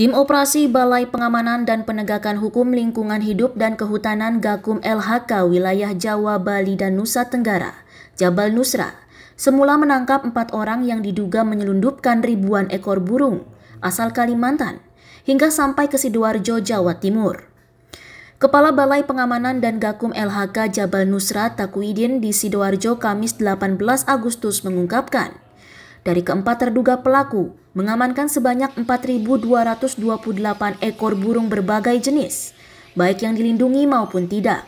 Tim Operasi Balai Pengamanan dan Penegakan Hukum Lingkungan Hidup dan Kehutanan Gakum LHK Wilayah Jawa, Bali, dan Nusa Tenggara, Jabal Nusra, semula menangkap empat orang yang diduga menyelundupkan ribuan ekor burung asal Kalimantan hingga sampai ke Sidoarjo, Jawa Timur. Kepala Balai Pengamanan dan Gakum LHK Jabal Nusra Takuidin di Sidoarjo Kamis 18 Agustus mengungkapkan, dari keempat terduga pelaku mengamankan sebanyak 4.228 ekor burung berbagai jenis, baik yang dilindungi maupun tidak.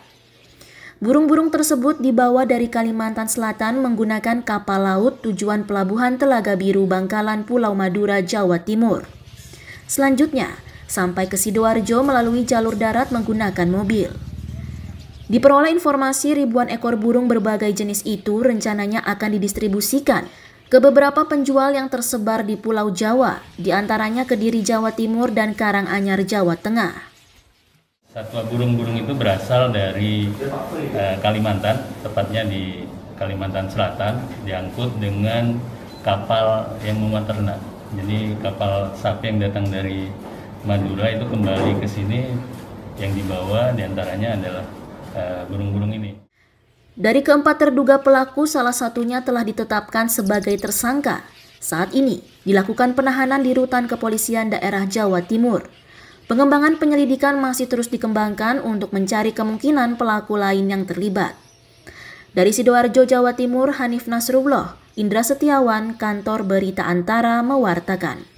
Burung-burung tersebut dibawa dari Kalimantan Selatan menggunakan kapal laut tujuan pelabuhan Telaga Biru Bangkalan Pulau Madura, Jawa Timur. Selanjutnya, sampai ke Sidoarjo melalui jalur darat menggunakan mobil. Diperoleh informasi ribuan ekor burung berbagai jenis itu rencananya akan didistribusikan ke beberapa penjual yang tersebar di Pulau Jawa, diantaranya Kediri Jawa Timur dan Karanganyar Jawa Tengah. Satwa burung-burung itu berasal dari eh, Kalimantan, tepatnya di Kalimantan Selatan, diangkut dengan kapal yang memuat ternak. Jadi kapal sapi yang datang dari Madura itu kembali ke sini yang dibawa diantaranya adalah eh, burung-burung uh, burung -burung ini. Dari keempat terduga pelaku, salah satunya telah ditetapkan sebagai tersangka. Saat ini dilakukan penahanan di rutan kepolisian daerah Jawa Timur. Pengembangan penyelidikan masih terus dikembangkan untuk mencari kemungkinan pelaku lain yang terlibat. Dari Sidoarjo, Jawa Timur, Hanif Nasrullah, Indra Setiawan, Kantor Berita Antara mewartakan.